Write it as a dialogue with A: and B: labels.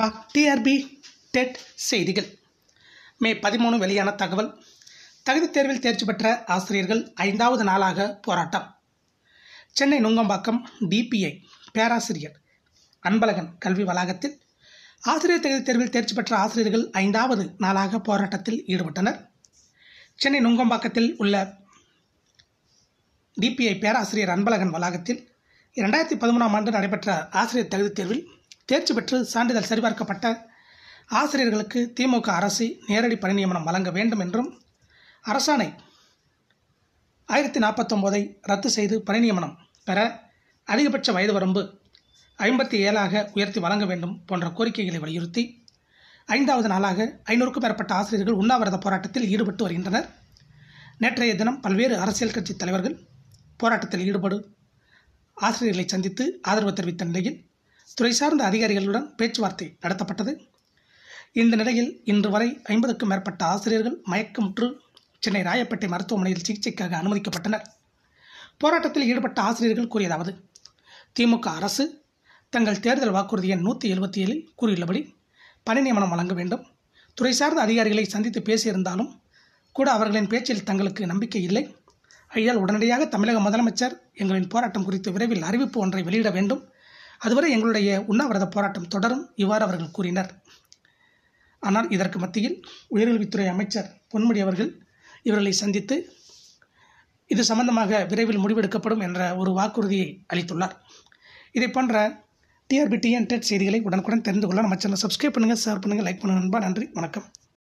A: பா TRP dead செய்திகள் மே பதிமூணு வெளியான தகவல் தகுதித் தேர்வில் தேர்ச்சி பெற்ற ஆசிரியர்கள் ஐந்தாவது நாளாக போராட்டம் சென்னை நுங்கம்பாக்கம் டிபிஐ பேராசிரியர் அன்பழகன் கல்வி வளாகத்தில் ஆசிரியர் தகுதித் தேர்வில் தேர்ச்சி பெற்ற ஆசிரியர்கள் ஐந்தாவது நாளாக போராட்டத்தில் ஈடுபட்டனர் சென்னை நுங்கம்பாக்கத்தில் உள்ள டிபிஐ பேராசிரியர் அன்பழகன் வளாகத்தில் இரண்டாயிரத்தி பதிமூணாம் ஆண்டு நடைபெற்ற ஆசிரியர் தகுதித் தேர்வில் தேர்ச்சி பெற்று சான்றிதழ் சரிபார்க்கப்பட்ட ஆசிரியர்களுக்கு திமுக அரசு நேரடி பணி நியமனம் வழங்க வேண்டும் என்றும் அரசாணை ஆயிரத்தி நாற்பத்தொம்போதை ரத்து செய்து பணி நியமனம் பெற அதிகபட்ச வயது வரம்பு ஐம்பத்தி ஏழாக உயர்த்தி வழங்க வேண்டும் போன்ற கோரிக்கைகளை வலியுறுத்தி ஐந்தாவது நாளாக ஐநூறுக்கும் மேற்பட்ட ஆசிரியர்கள் உண்ணாவிரத போராட்டத்தில் ஈடுபட்டு வருகின்றனர் நேற்றைய தினம் பல்வேறு அரசியல் கட்சி தலைவர்கள் போராட்டத்தில் ஈடுபடும் ஆசிரியர்களை சந்தித்து ஆதரவு தெரிவித்த நிலையில் துறை சார்ந்த அதிகாரிகளுடன் பேச்சுவார்த்தை நடத்தப்பட்டது இந்த நிலையில் இன்று வரை ஐம்பதுக்கும் மேற்பட்ட ஆசிரியர்கள் மயக்கமுற்று சென்னை ராயப்பேட்டை மருத்துவமனையில் சிகிச்சைக்காக அனுமதிக்கப்பட்டனர் போராட்டத்தில் ஈடுபட்ட ஆசிரியர்கள் கூறியதாவது திமுக அரசு தங்கள் தேர்தல் வாக்குறுதி எண் நூற்றி எழுபத்தி ஏழில் கூறியுள்ளபடி பணி நியமனம் வழங்க வேண்டும் துறை சார்ந்த அதிகாரிகளை சந்தித்து பேசியிருந்தாலும் கூட அவர்களின் பேச்சில் தங்களுக்கு நம்பிக்கை இல்லை ஐயால் உடனடியாக தமிழக முதலமைச்சர் எங்களின் போராட்டம் குறித்து விரைவில் அறிவிப்பு ஒன்றை வெளியிட வேண்டும் அதுவரை எங்களுடைய உண்ணாவிரத போராட்டம் தொடரும் இவ்வாறு அவர்கள் கூறினர் ஆனால் இதற்கு மத்தியில் உயர்கல்வித்துறை அமைச்சர் பொன்முடி அவர்கள் இவர்களை சந்தித்து இது சம்பந்தமாக விரைவில் முடிவெடுக்கப்படும் என்ற ஒரு வாக்குறுதியை அளித்துள்ளார் இதை போன்ற டிஆர்பிடிஎன் டெட் செய்திகளை உடனுக்குடன் தெரிந்து கொள்ள நம்ம சேனல் சப்ஸ்கிரைப் பண்ணுங்கள் ஷேர் பண்ணுங்கள் லைக் பண்ணுங்கள் நண்பா நன்றி வணக்கம்